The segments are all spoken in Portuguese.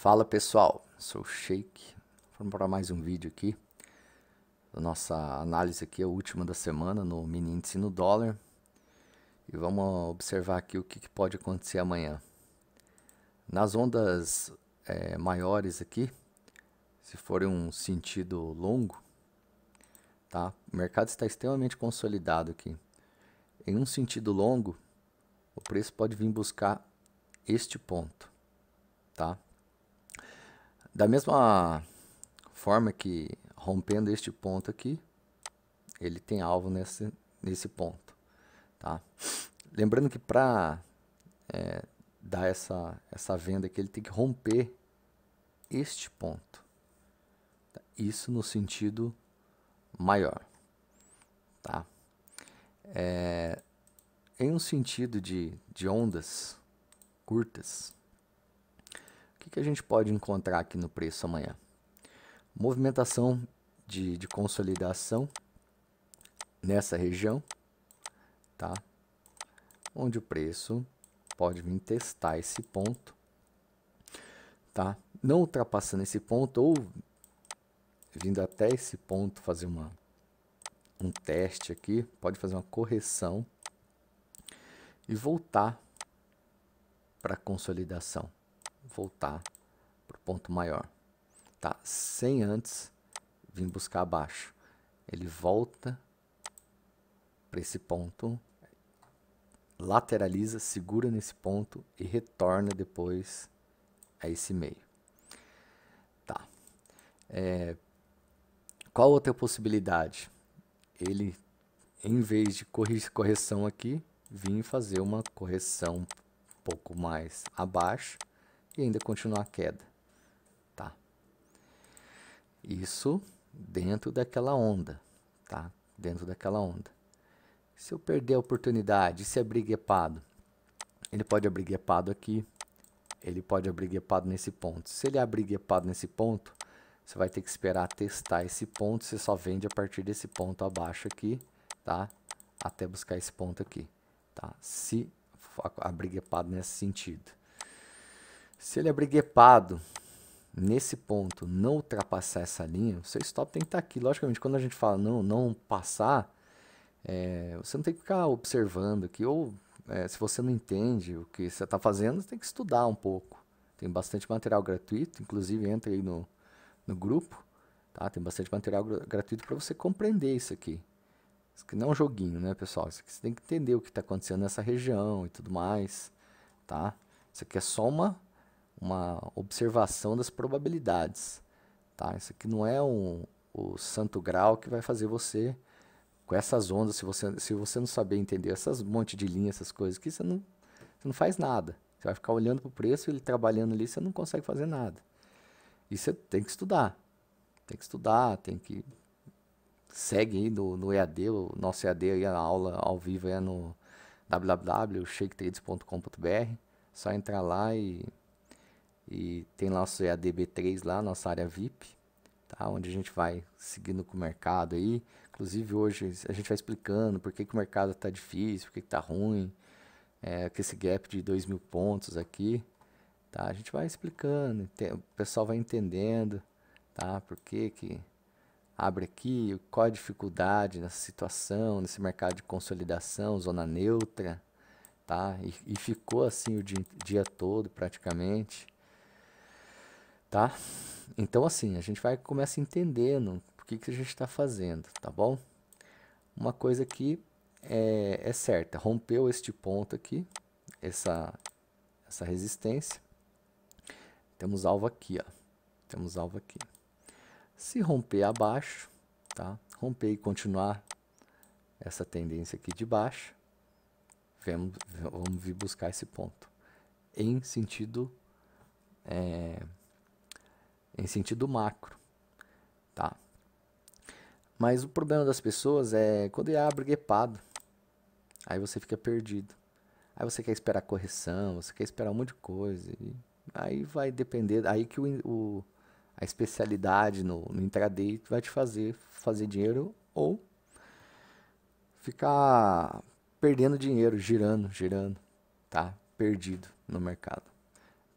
Fala pessoal, sou o Sheik. Vamos para mais um vídeo aqui. A nossa análise aqui é a última da semana no mini índice no dólar. E vamos observar aqui o que, que pode acontecer amanhã. Nas ondas é, maiores aqui, se for um sentido longo, tá? o mercado está extremamente consolidado aqui. Em um sentido longo, o preço pode vir buscar este ponto. Tá? Da mesma forma que rompendo este ponto aqui, ele tem alvo nesse, nesse ponto. Tá? Lembrando que para é, dar essa, essa venda aqui, ele tem que romper este ponto. Isso no sentido maior. Tá? É, em um sentido de, de ondas curtas, que, que a gente pode encontrar aqui no preço amanhã? Movimentação de, de consolidação nessa região, tá? Onde o preço pode vir testar esse ponto, tá? Não ultrapassando esse ponto ou vindo até esse ponto fazer uma um teste aqui, pode fazer uma correção e voltar para consolidação voltar para o ponto maior, tá? Sem antes vir buscar abaixo. Ele volta para esse ponto, lateraliza, segura nesse ponto e retorna depois a esse meio. Tá. É, qual outra possibilidade? Ele, em vez de correr correção aqui, vir fazer uma correção um pouco mais abaixo e ainda continuar a queda. Tá? Isso dentro daquela onda, tá? Dentro daquela onda. Se eu perder a oportunidade, se abrir é guepado, ele pode abrir guepado aqui, ele pode abrir guepado nesse ponto. Se ele abrir guepado nesse ponto, você vai ter que esperar testar esse ponto, você só vende a partir desse ponto abaixo aqui, tá? Até buscar esse ponto aqui, tá? Se abrir guepado nesse sentido. Se ele abrir é guepado nesse ponto, não ultrapassar essa linha, o seu stop tem que estar tá aqui. Logicamente, quando a gente fala não, não passar, é, você não tem que ficar observando aqui. Ou é, se você não entende o que você está fazendo, você tem que estudar um pouco. Tem bastante material gratuito, inclusive entra aí no, no grupo. Tá? Tem bastante material gr gratuito para você compreender isso aqui. Isso aqui não é um joguinho, né, pessoal? Isso aqui você tem que entender o que está acontecendo nessa região e tudo mais. Tá? Isso aqui é só uma uma observação das probabilidades. Tá? Isso aqui não é um, o santo grau que vai fazer você com essas ondas, se você, se você não saber entender essas monte de linhas, essas coisas aqui, você não, você não faz nada. Você vai ficar olhando para o preço, e ele trabalhando ali, você não consegue fazer nada. E você tem que estudar. Tem que estudar, tem que... Segue aí no, no EAD, o nosso EAD aí, a aula ao vivo é no www.shaketrades.com.br. Só entrar lá e e tem nosso EADB3 lá, nossa área VIP, tá? onde a gente vai seguindo com o mercado aí. Inclusive hoje a gente vai explicando por que, que o mercado está difícil, por que está ruim, é, com esse gap de 2 mil pontos aqui. Tá? A gente vai explicando, o pessoal vai entendendo tá? por que, que abre aqui, qual a dificuldade nessa situação, nesse mercado de consolidação, zona neutra. Tá? E, e ficou assim o dia, dia todo praticamente tá? Então, assim, a gente vai começa entendendo o que, que a gente está fazendo, tá bom? Uma coisa que é, é certa, rompeu este ponto aqui, essa, essa resistência. Temos alvo aqui, ó. Temos alvo aqui. Se romper abaixo, tá? Romper e continuar essa tendência aqui de baixo, vamos, vamos vir buscar esse ponto em sentido é, em sentido macro, tá? Mas o problema das pessoas é quando ele é abre guepado, aí você fica perdido. Aí você quer esperar correção, você quer esperar um monte de coisa. aí vai depender, aí que o, o a especialidade no, no intraday vai te fazer fazer dinheiro ou ficar perdendo dinheiro, girando, girando, tá? Perdido no mercado.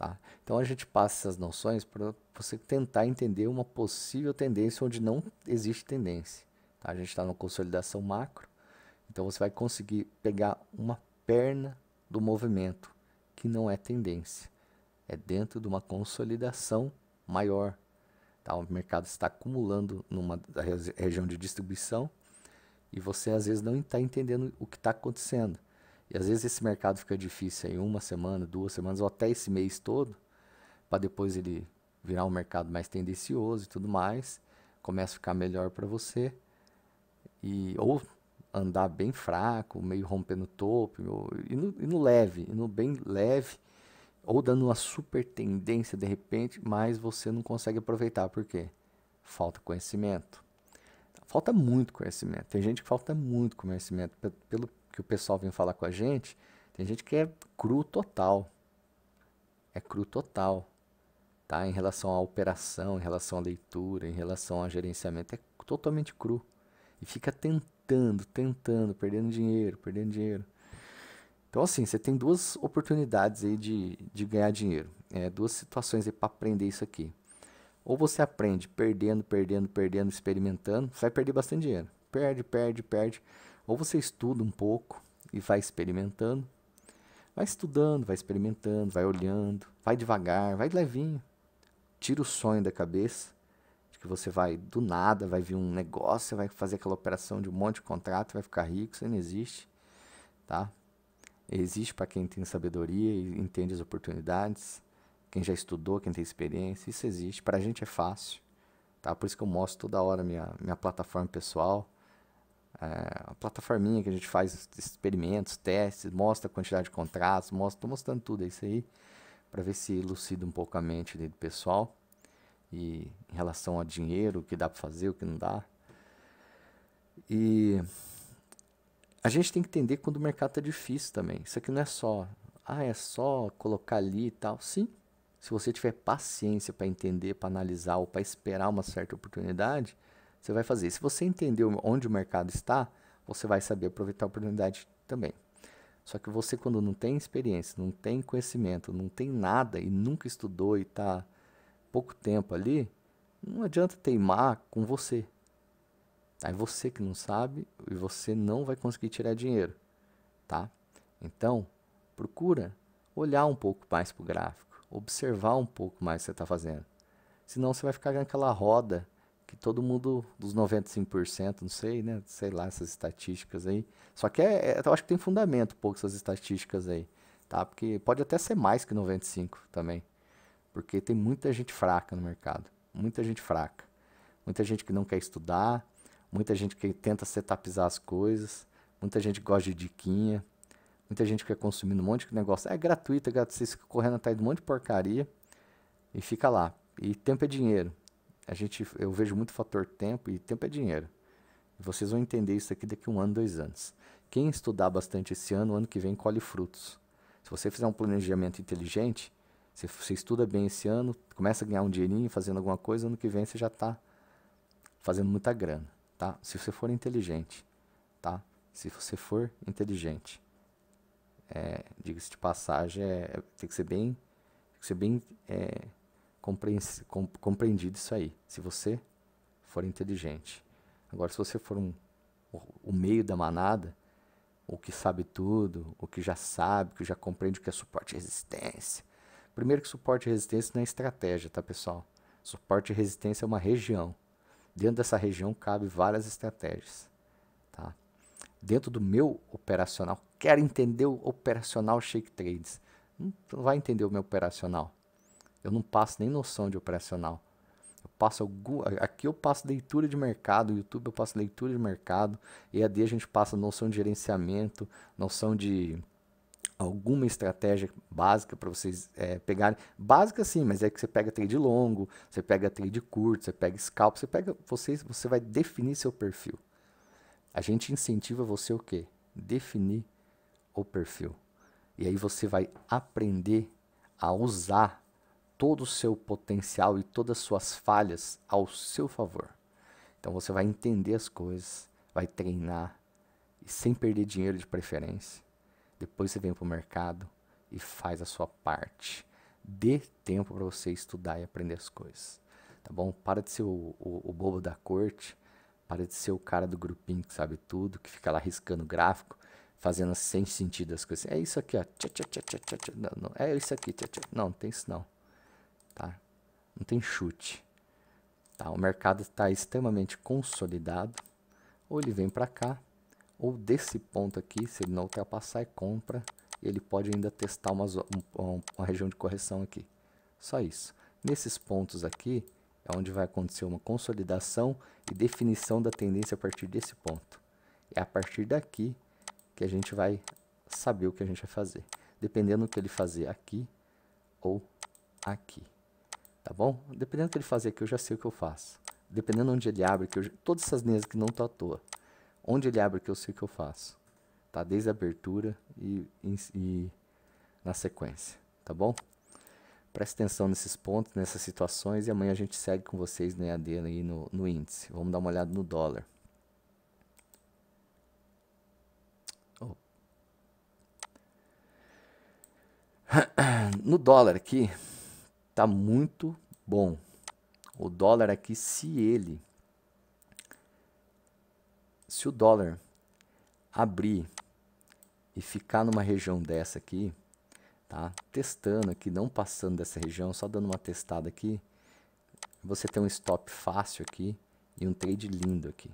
Tá? Então a gente passa essas noções para você tentar entender uma possível tendência onde não existe tendência. Tá? A gente está numa consolidação macro, então você vai conseguir pegar uma perna do movimento que não é tendência, é dentro de uma consolidação maior. Tá? O mercado está acumulando numa região de distribuição e você às vezes não está entendendo o que está acontecendo. E às vezes esse mercado fica difícil aí uma semana, duas semanas ou até esse mês todo, para depois ele virar um mercado mais tendencioso e tudo mais, começa a ficar melhor para você e ou andar bem fraco, meio rompendo o topo, ou, e, no, e no leve, e no bem leve, ou dando uma super tendência de repente, mas você não consegue aproveitar por quê? Falta conhecimento. Falta muito conhecimento. Tem gente que falta muito conhecimento pelo que o pessoal vem falar com a gente, tem gente que é cru total. É cru total. Tá? Em relação à operação, em relação à leitura, em relação ao gerenciamento, é totalmente cru. E fica tentando, tentando, perdendo dinheiro, perdendo dinheiro. Então, assim, você tem duas oportunidades aí de, de ganhar dinheiro. É, duas situações aí para aprender isso aqui. Ou você aprende perdendo, perdendo, perdendo, experimentando, você vai perder bastante dinheiro. Perde, perde, perde. Ou você estuda um pouco e vai experimentando. Vai estudando, vai experimentando, vai olhando, vai devagar, vai levinho. Tira o sonho da cabeça de que você vai do nada, vai vir um negócio, vai fazer aquela operação de um monte de contrato, vai ficar rico, isso não existe, tá? Existe para quem tem sabedoria e entende as oportunidades, quem já estudou, quem tem experiência, isso existe. Para a gente é fácil, tá? Por isso que eu mostro toda hora minha minha plataforma pessoal é, a plataforminha que a gente faz experimentos, testes, mostra a quantidade de contratos, mostra, tô mostrando tudo isso aí para ver se lucida um pouco a mente do pessoal e em relação a dinheiro, o que dá para fazer, o que não dá. E a gente tem que entender quando o mercado tá difícil também. Isso aqui não é só, ah, é só colocar ali e tal. Sim, se você tiver paciência para entender, para analisar ou para esperar uma certa oportunidade, você vai fazer. Se você entender onde o mercado está, você vai saber aproveitar a oportunidade também. Só que você, quando não tem experiência, não tem conhecimento, não tem nada e nunca estudou e está pouco tempo ali, não adianta teimar com você. Aí você que não sabe e você não vai conseguir tirar dinheiro, tá? Então, procura olhar um pouco mais para o gráfico, observar um pouco mais o que você está fazendo. Senão você vai ficar naquela roda que todo mundo, dos 95%, não sei, né? Sei lá, essas estatísticas aí. Só que é, é, eu acho que tem fundamento um pouco essas estatísticas aí, tá? Porque pode até ser mais que 95% também. Porque tem muita gente fraca no mercado. Muita gente fraca. Muita gente que não quer estudar. Muita gente que tenta setupizar as coisas. Muita gente que gosta de diquinha. Muita gente que quer consumindo um monte de negócio. É gratuito, é gratuito. Você fica correndo atrás de um monte de porcaria e fica lá. E tempo é dinheiro a gente, eu vejo muito fator tempo e tempo é dinheiro. Vocês vão entender isso aqui daqui a um ano, dois anos. Quem estudar bastante esse ano, o ano que vem colhe frutos. Se você fizer um planejamento inteligente, se você estuda bem esse ano, começa a ganhar um dinheirinho fazendo alguma coisa, ano que vem você já está fazendo muita grana, tá? Se você for inteligente, tá? Se você for inteligente, é, diga-se de passagem, é, tem que ser bem, tem que ser bem é, compreendido isso aí, se você for inteligente. Agora, se você for um, o meio da manada, o que sabe tudo, o que já sabe, o que já compreende o que é suporte e resistência. Primeiro que suporte e resistência não é estratégia, tá, pessoal? Suporte e resistência é uma região. Dentro dessa região cabe várias estratégias, tá? Dentro do meu operacional, quero entender o operacional Shake Trades. Não vai entender o meu operacional. Eu não passo nem noção de operacional. Eu passo algum, aqui eu passo leitura de mercado, YouTube eu passo leitura de mercado, EAD a gente passa noção de gerenciamento, noção de alguma estratégia básica para vocês é, pegarem. Básica sim, mas é que você pega trade longo, você pega trade curto, você pega scalp, você pega vocês, você vai definir seu perfil. A gente incentiva você o quê? Definir o perfil. E aí você vai aprender a usar todo o seu potencial e todas as suas falhas ao seu favor. Então você vai entender as coisas, vai treinar, e sem perder dinheiro de preferência. Depois você vem para o mercado e faz a sua parte. Dê tempo para você estudar e aprender as coisas. Tá bom? Para de ser o, o, o bobo da corte, para de ser o cara do grupinho que sabe tudo, que fica lá riscando gráfico, fazendo sem sentido as coisas. É isso aqui, ó. Tchá, tchá, tchá, tchá, tchá. Não, não. É isso aqui. Tchá, tchá. Não, não tem isso não. Tá? Não tem chute. Tá? O mercado está extremamente consolidado. Ou ele vem para cá, ou desse ponto aqui, se ele não ultrapassar e é compra, ele pode ainda testar uma, uma região de correção aqui. Só isso. Nesses pontos aqui, é onde vai acontecer uma consolidação e definição da tendência a partir desse ponto. É a partir daqui que a gente vai saber o que a gente vai fazer, dependendo do que ele fazer aqui ou aqui tá bom? Dependendo do que ele fazer aqui, eu já sei o que eu faço. Dependendo onde ele abre, que eu, todas essas linhas que não estão tá à toa. Onde ele abre que eu sei o que eu faço. Tá? Desde a abertura e, e, e na sequência, tá bom? Preste atenção nesses pontos, nessas situações e amanhã a gente segue com vocês no EAD aí no, no índice. Vamos dar uma olhada no dólar. Oh. No dólar aqui, está muito bom. O dólar aqui, se ele, se o dólar abrir e ficar numa região dessa aqui, tá? Testando aqui, não passando dessa região, só dando uma testada aqui, você tem um stop fácil aqui e um trade lindo aqui,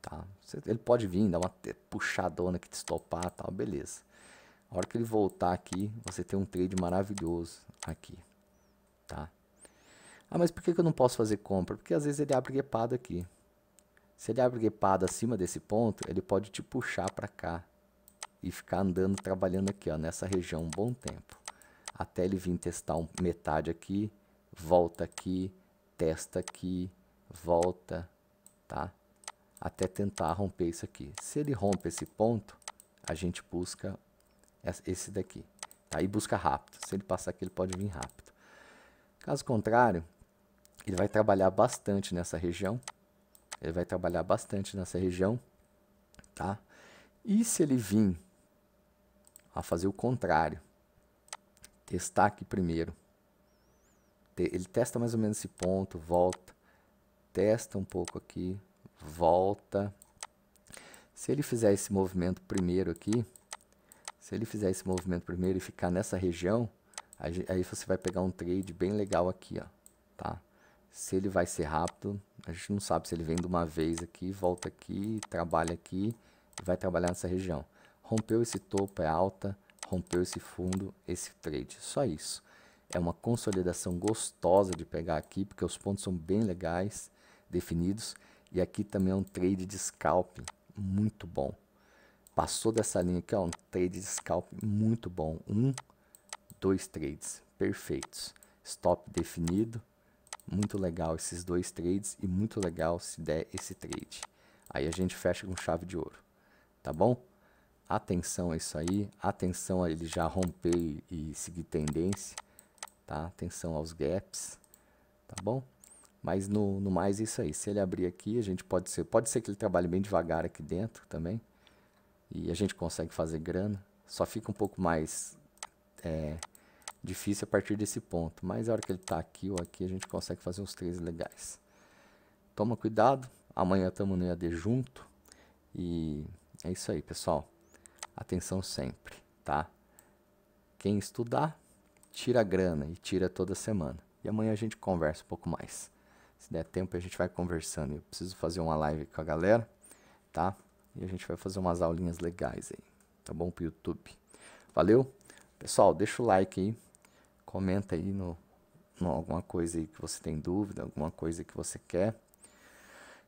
tá? ele pode vir, dar uma puxadona que te stopar tal, beleza. A hora que ele voltar aqui, você tem um trade maravilhoso aqui. Tá? Ah, mas por que, eu não posso fazer compra? Porque às vezes ele abre guepado aqui. Se ele abre guepado acima desse ponto, ele pode te puxar para cá e ficar andando, trabalhando aqui ó, nessa região um bom tempo. Até ele vir testar um, metade aqui, volta aqui, testa aqui, volta, tá? Até tentar romper isso aqui. Se ele rompe esse ponto, a gente busca esse daqui. Aí tá? busca rápido. Se ele passar aqui, ele pode vir rápido. Caso contrário, ele vai trabalhar bastante nessa região. Ele vai trabalhar bastante nessa região, tá? E se ele vir a fazer o contrário, testar aqui primeiro. Ele testa mais ou menos esse ponto, volta, testa um pouco aqui, volta. Se ele fizer esse movimento primeiro aqui, se ele fizer esse movimento primeiro e ficar nessa região, Aí, você vai pegar um trade bem legal aqui, ó, tá? Se ele vai ser rápido, a gente não sabe se ele vem de uma vez aqui, volta aqui, trabalha aqui e vai trabalhar nessa região. Rompeu esse topo, é alta, rompeu esse fundo, esse trade, só isso. É uma consolidação gostosa de pegar aqui, porque os pontos são bem legais, definidos. E aqui também é um trade de scalp muito bom. Passou dessa linha aqui, ó, um trade de scalp muito bom. Um dois trades perfeitos. Stop definido. Muito legal esses dois trades e muito legal se der esse trade. Aí a gente fecha com chave de ouro, tá bom? Atenção a isso aí, atenção a ele já romper e seguir tendência, tá? Atenção aos gaps, tá bom? Mas no, no mais é isso aí, se ele abrir aqui, a gente pode ser, pode ser que ele trabalhe bem devagar aqui dentro também, e a gente consegue fazer grana, só fica um pouco mais é, difícil a partir desse ponto. Mas a hora que ele está aqui ou aqui, a gente consegue fazer uns três legais. Toma cuidado. Amanhã estamos no IAD junto. E é isso aí, pessoal. Atenção sempre, tá? Quem estudar, tira a grana e tira toda semana. E amanhã a gente conversa um pouco mais. Se der tempo, a gente vai conversando. Eu preciso fazer uma live com a galera, tá? E a gente vai fazer umas aulinhas legais aí, tá bom? Pro YouTube. Valeu? Pessoal, deixa o like aí. Comenta aí no, no alguma coisa aí que você tem dúvida, alguma coisa que você quer.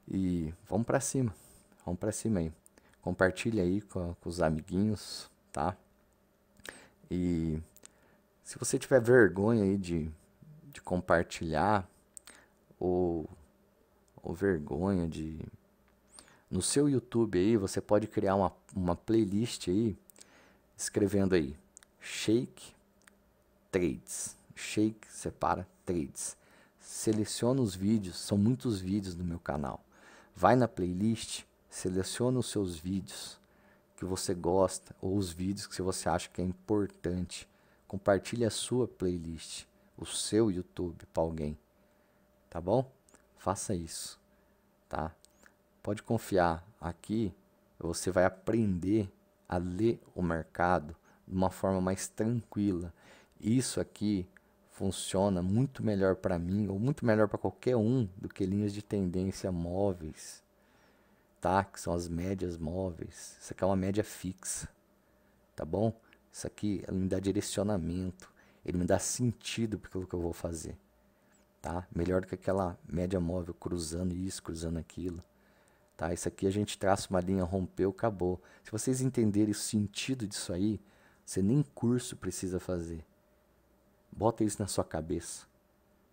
E vamos para cima. Vamos para cima aí. Compartilha aí com, com os amiguinhos, tá? E se você tiver vergonha aí de, de compartilhar ou, ou vergonha de no seu YouTube aí, você pode criar uma, uma playlist aí, escrevendo aí Shake trades. Shake separa trades. Seleciona os vídeos, são muitos vídeos no meu canal. Vai na playlist, seleciona os seus vídeos que você gosta ou os vídeos que você acha que é importante. Compartilhe a sua playlist, o seu YouTube para alguém. Tá bom? Faça isso, tá? Pode confiar, aqui você vai aprender a ler o mercado de uma forma mais tranquila isso aqui funciona muito melhor para mim ou muito melhor para qualquer um do que linhas de tendência móveis, tá? Que são as médias móveis. Isso aqui é uma média fixa, tá bom? Isso aqui ele me dá direcionamento, ele me dá sentido para aquilo que eu vou fazer, tá? Melhor do que aquela média móvel cruzando isso, cruzando aquilo. Tá, isso aqui a gente traça uma linha, rompeu, acabou. Se vocês entenderem o sentido disso aí, você nem curso precisa fazer. Bota isso na sua cabeça,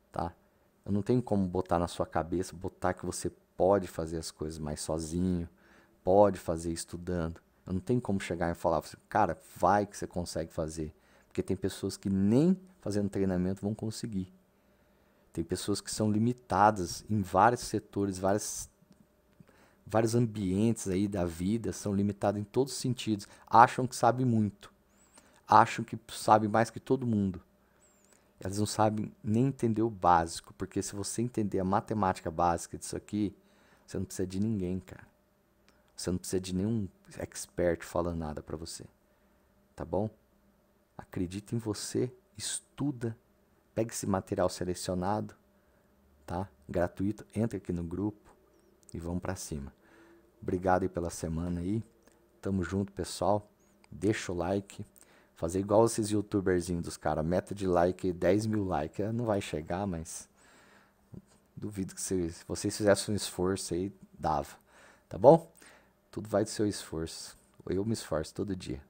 tá? Eu não tenho como botar na sua cabeça, botar que você pode fazer as coisas mais sozinho, pode fazer estudando. Eu não tenho como chegar e falar, cara, vai que você consegue fazer. Porque tem pessoas que nem fazendo treinamento vão conseguir. Tem pessoas que são limitadas em vários setores, várias, vários ambientes aí da vida, são limitadas em todos os sentidos. Acham que sabem muito. Acham que sabem mais que todo mundo elas não sabem nem entender o básico, porque se você entender a matemática básica disso aqui, você não precisa de ninguém, cara. Você não precisa de nenhum expert falando nada para você. Tá bom? Acredita em você, estuda, pega esse material selecionado, tá? Gratuito, entra aqui no grupo e vamos para cima. Obrigado aí pela semana aí. Tamo junto, pessoal. Deixa o like. Fazer igual esses youtuberzinhos dos caras, meta de like, 10 mil likes, não vai chegar, mas duvido que se, se vocês fizessem um esforço aí, dava, tá bom? Tudo vai do seu esforço, eu me esforço todo dia.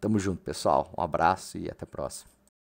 Tamo junto, pessoal, um abraço e até a próxima.